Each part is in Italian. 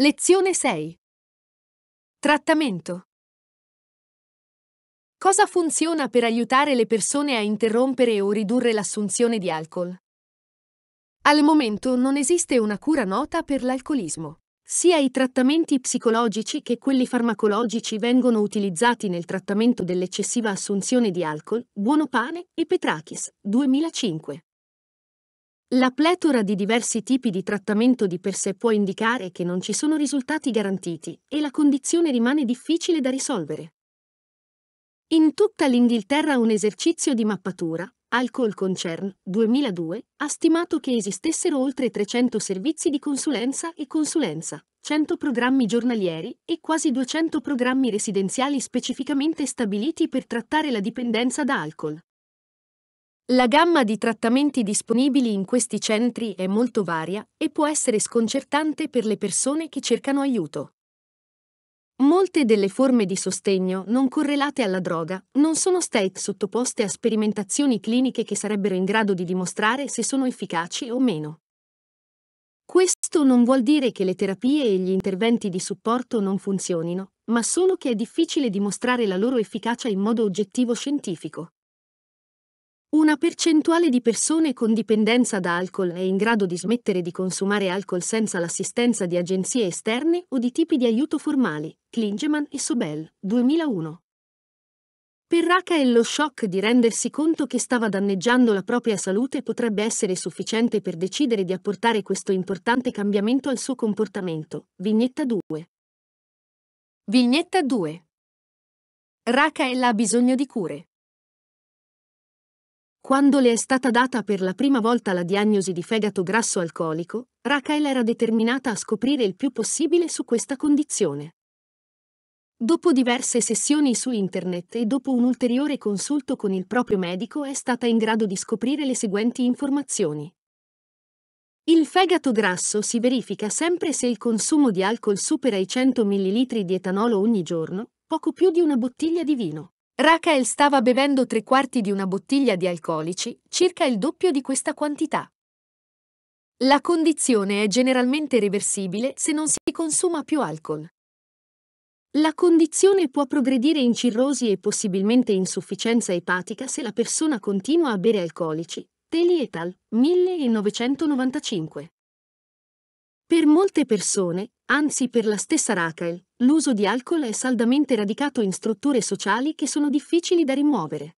Lezione 6. Trattamento. Cosa funziona per aiutare le persone a interrompere o ridurre l'assunzione di alcol? Al momento non esiste una cura nota per l'alcolismo. Sia i trattamenti psicologici che quelli farmacologici vengono utilizzati nel trattamento dell'eccessiva assunzione di alcol, Buono Pane e Petrakis, 2005. La pletora di diversi tipi di trattamento di per sé può indicare che non ci sono risultati garantiti e la condizione rimane difficile da risolvere. In tutta l'Inghilterra un esercizio di mappatura, Alcohol Concern 2002, ha stimato che esistessero oltre 300 servizi di consulenza e consulenza, 100 programmi giornalieri e quasi 200 programmi residenziali specificamente stabiliti per trattare la dipendenza da alcol. La gamma di trattamenti disponibili in questi centri è molto varia e può essere sconcertante per le persone che cercano aiuto. Molte delle forme di sostegno non correlate alla droga non sono state sottoposte a sperimentazioni cliniche che sarebbero in grado di dimostrare se sono efficaci o meno. Questo non vuol dire che le terapie e gli interventi di supporto non funzionino, ma solo che è difficile dimostrare la loro efficacia in modo oggettivo scientifico. Una percentuale di persone con dipendenza da alcol è in grado di smettere di consumare alcol senza l'assistenza di agenzie esterne o di tipi di aiuto formali, Klingeman e Sobel, 2001. Per Raka lo shock di rendersi conto che stava danneggiando la propria salute potrebbe essere sufficiente per decidere di apportare questo importante cambiamento al suo comportamento. Vignetta 2. Vignetta 2. Rakael ha bisogno di cure. Quando le è stata data per la prima volta la diagnosi di fegato grasso alcolico, Rachel era determinata a scoprire il più possibile su questa condizione. Dopo diverse sessioni su internet e dopo un ulteriore consulto con il proprio medico è stata in grado di scoprire le seguenti informazioni. Il fegato grasso si verifica sempre se il consumo di alcol supera i 100 ml di etanolo ogni giorno, poco più di una bottiglia di vino. Rachel stava bevendo tre quarti di una bottiglia di alcolici, circa il doppio di questa quantità. La condizione è generalmente reversibile se non si consuma più alcol. La condizione può progredire in cirrosi e possibilmente insufficienza epatica se la persona continua a bere alcolici. Teli et al. 1995. Per molte persone, Anzi, per la stessa Rachel, l'uso di alcol è saldamente radicato in strutture sociali che sono difficili da rimuovere.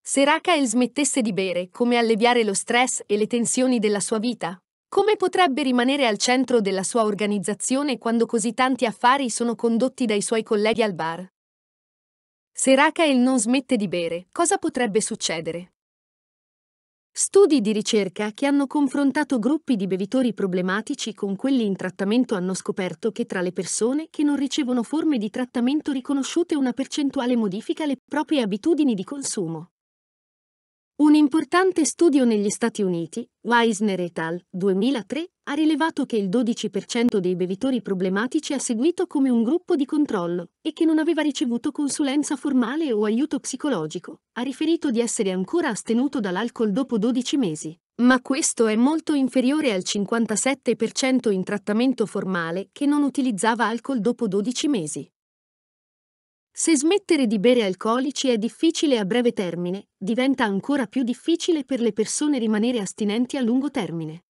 Se Rachel smettesse di bere, come alleviare lo stress e le tensioni della sua vita? Come potrebbe rimanere al centro della sua organizzazione quando così tanti affari sono condotti dai suoi colleghi al bar? Se Rachel non smette di bere, cosa potrebbe succedere? Studi di ricerca che hanno confrontato gruppi di bevitori problematici con quelli in trattamento hanno scoperto che tra le persone che non ricevono forme di trattamento riconosciute una percentuale modifica le proprie abitudini di consumo. Un importante studio negli Stati Uniti, Weisner et al. 2003, ha rilevato che il 12% dei bevitori problematici ha seguito come un gruppo di controllo e che non aveva ricevuto consulenza formale o aiuto psicologico. Ha riferito di essere ancora astenuto dall'alcol dopo 12 mesi, ma questo è molto inferiore al 57% in trattamento formale che non utilizzava alcol dopo 12 mesi. Se smettere di bere alcolici è difficile a breve termine, diventa ancora più difficile per le persone rimanere astinenti a lungo termine.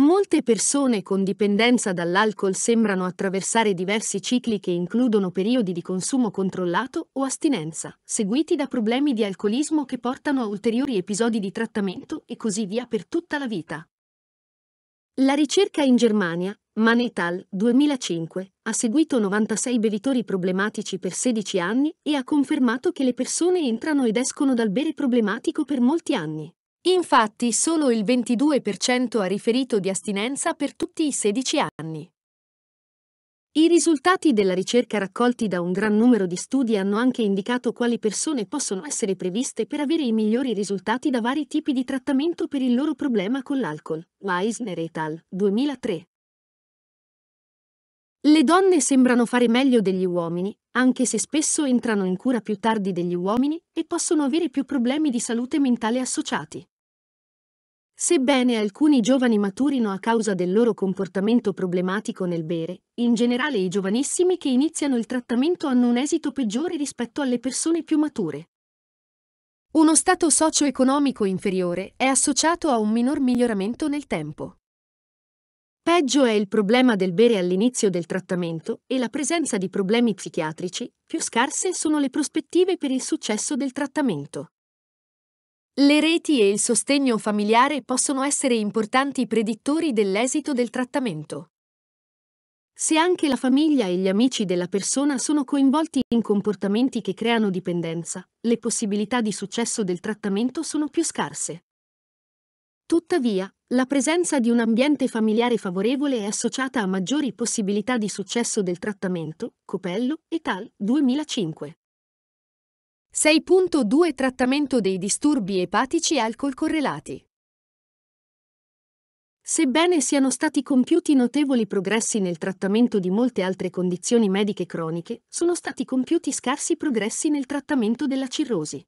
Molte persone con dipendenza dall'alcol sembrano attraversare diversi cicli che includono periodi di consumo controllato o astinenza, seguiti da problemi di alcolismo che portano a ulteriori episodi di trattamento e così via per tutta la vita. La ricerca in Germania, Manetal 2005, ha seguito 96 bevitori problematici per 16 anni e ha confermato che le persone entrano ed escono dal bere problematico per molti anni. Infatti solo il 22% ha riferito di astinenza per tutti i 16 anni. I risultati della ricerca raccolti da un gran numero di studi hanno anche indicato quali persone possono essere previste per avere i migliori risultati da vari tipi di trattamento per il loro problema con l'alcol, Weisner et al. 2003. Le donne sembrano fare meglio degli uomini, anche se spesso entrano in cura più tardi degli uomini e possono avere più problemi di salute mentale associati. Sebbene alcuni giovani maturino a causa del loro comportamento problematico nel bere, in generale i giovanissimi che iniziano il trattamento hanno un esito peggiore rispetto alle persone più mature. Uno stato socio-economico inferiore è associato a un minor miglioramento nel tempo. Peggio è il problema del bere all'inizio del trattamento e la presenza di problemi psichiatrici, più scarse sono le prospettive per il successo del trattamento. Le reti e il sostegno familiare possono essere importanti predittori dell'esito del trattamento. Se anche la famiglia e gli amici della persona sono coinvolti in comportamenti che creano dipendenza, le possibilità di successo del trattamento sono più scarse. Tuttavia, la presenza di un ambiente familiare favorevole è associata a maggiori possibilità di successo del trattamento, Copello et al. 2005. 6.2 Trattamento dei disturbi epatici e alcol correlati. Sebbene siano stati compiuti notevoli progressi nel trattamento di molte altre condizioni mediche croniche, sono stati compiuti scarsi progressi nel trattamento della cirrosi.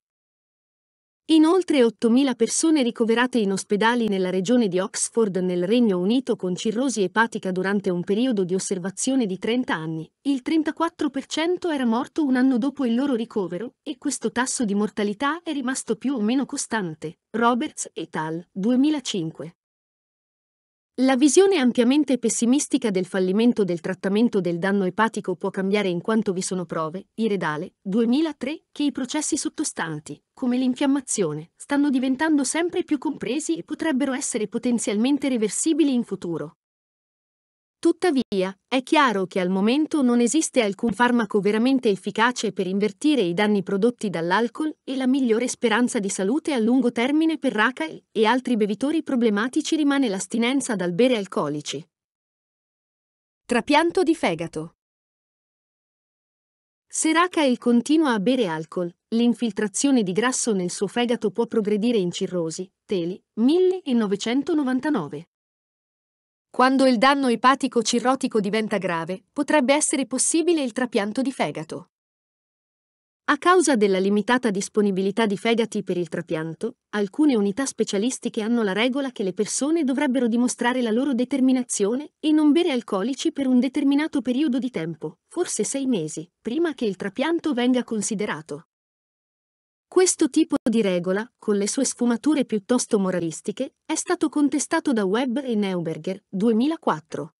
Inoltre 8.000 persone ricoverate in ospedali nella regione di Oxford nel Regno Unito con cirrosi epatica durante un periodo di osservazione di 30 anni. Il 34% era morto un anno dopo il loro ricovero e questo tasso di mortalità è rimasto più o meno costante. Roberts et al. 2005. La visione ampiamente pessimistica del fallimento del trattamento del danno epatico può cambiare in quanto vi sono prove, Iredale, 2003, che i processi sottostanti, come l'infiammazione, stanno diventando sempre più compresi e potrebbero essere potenzialmente reversibili in futuro. Tuttavia, è chiaro che al momento non esiste alcun farmaco veramente efficace per invertire i danni prodotti dall'alcol e la migliore speranza di salute a lungo termine per Rakael e altri bevitori problematici rimane l'astinenza dal bere alcolici. Trapianto di fegato Se Rakael continua a bere alcol, l'infiltrazione di grasso nel suo fegato può progredire in cirrosi, teli, 1999. Quando il danno epatico cirrotico diventa grave, potrebbe essere possibile il trapianto di fegato. A causa della limitata disponibilità di fegati per il trapianto, alcune unità specialistiche hanno la regola che le persone dovrebbero dimostrare la loro determinazione e non bere alcolici per un determinato periodo di tempo, forse sei mesi, prima che il trapianto venga considerato. Questo tipo di regola, con le sue sfumature piuttosto moralistiche, è stato contestato da Webb e Neuberger 2004.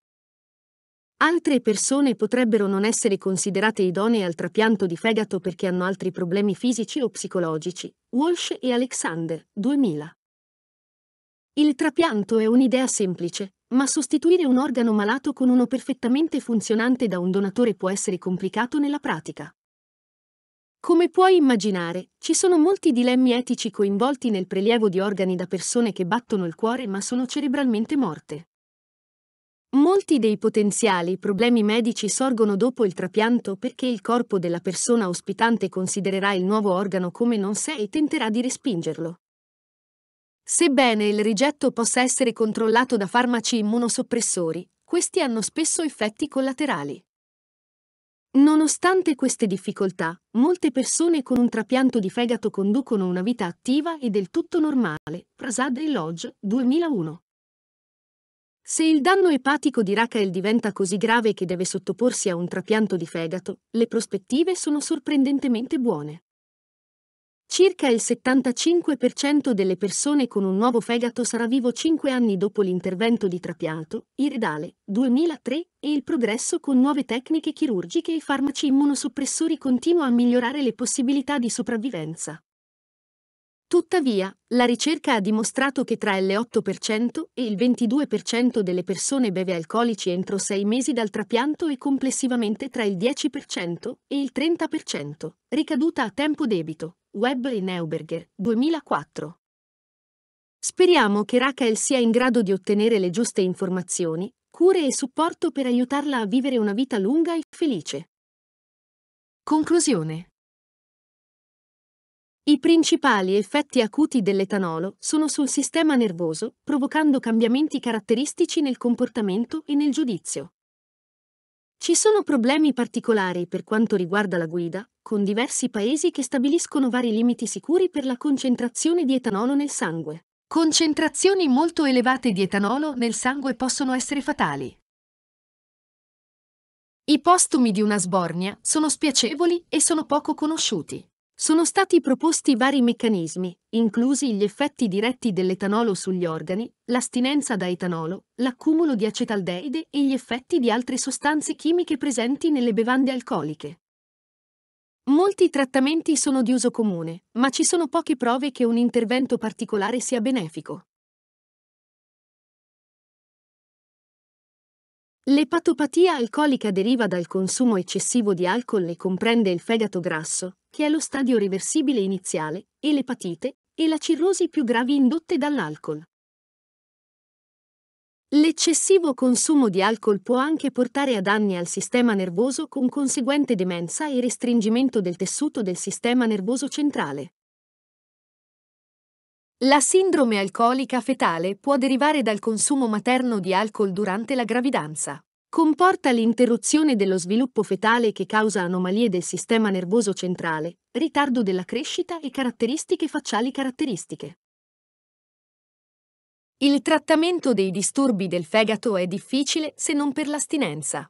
Altre persone potrebbero non essere considerate idonee al trapianto di fegato perché hanno altri problemi fisici o psicologici. Walsh e Alexander 2000. Il trapianto è un'idea semplice, ma sostituire un organo malato con uno perfettamente funzionante da un donatore può essere complicato nella pratica. Come puoi immaginare, ci sono molti dilemmi etici coinvolti nel prelievo di organi da persone che battono il cuore ma sono cerebralmente morte. Molti dei potenziali problemi medici sorgono dopo il trapianto perché il corpo della persona ospitante considererà il nuovo organo come non sé e tenterà di respingerlo. Sebbene il rigetto possa essere controllato da farmaci immunosoppressori, questi hanno spesso effetti collaterali. Nonostante queste difficoltà, molte persone con un trapianto di fegato conducono una vita attiva e del tutto normale. Prasad e Lodge, 2001. Se il danno epatico di Rachel diventa così grave che deve sottoporsi a un trapianto di fegato, le prospettive sono sorprendentemente buone. Circa il 75% delle persone con un nuovo fegato sarà vivo 5 anni dopo l'intervento di trapianto, Iridale, 2003, e il progresso con nuove tecniche chirurgiche e farmaci immunosuppressori continua a migliorare le possibilità di sopravvivenza. Tuttavia, la ricerca ha dimostrato che tra l'8% e il 22% delle persone beve alcolici entro sei mesi dal trapianto e complessivamente tra il 10% e il 30%. Ricaduta a tempo debito. Webb e Neuberger, 2004. Speriamo che Rachel sia in grado di ottenere le giuste informazioni, cure e supporto per aiutarla a vivere una vita lunga e felice. Conclusione i principali effetti acuti dell'etanolo sono sul sistema nervoso, provocando cambiamenti caratteristici nel comportamento e nel giudizio. Ci sono problemi particolari per quanto riguarda la guida, con diversi paesi che stabiliscono vari limiti sicuri per la concentrazione di etanolo nel sangue. Concentrazioni molto elevate di etanolo nel sangue possono essere fatali. I postumi di una sbornia sono spiacevoli e sono poco conosciuti. Sono stati proposti vari meccanismi, inclusi gli effetti diretti dell'etanolo sugli organi, l'astinenza da etanolo, l'accumulo di acetaldeide e gli effetti di altre sostanze chimiche presenti nelle bevande alcoliche. Molti trattamenti sono di uso comune, ma ci sono poche prove che un intervento particolare sia benefico. L'epatopatia alcolica deriva dal consumo eccessivo di alcol e comprende il fegato grasso, che è lo stadio reversibile iniziale, e l'epatite, e la cirrosi più gravi indotte dall'alcol. L'eccessivo consumo di alcol può anche portare a danni al sistema nervoso con conseguente demenza e restringimento del tessuto del sistema nervoso centrale. La sindrome alcolica fetale può derivare dal consumo materno di alcol durante la gravidanza. Comporta l'interruzione dello sviluppo fetale che causa anomalie del sistema nervoso centrale, ritardo della crescita e caratteristiche facciali caratteristiche. Il trattamento dei disturbi del fegato è difficile se non per l'astinenza.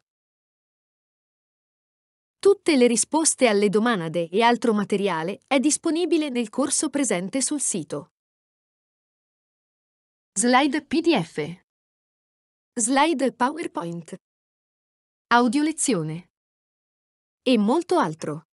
Tutte le risposte alle domande e altro materiale è disponibile nel corso presente sul sito. Slide PDF. Slide PowerPoint. Audio lezione. E molto altro.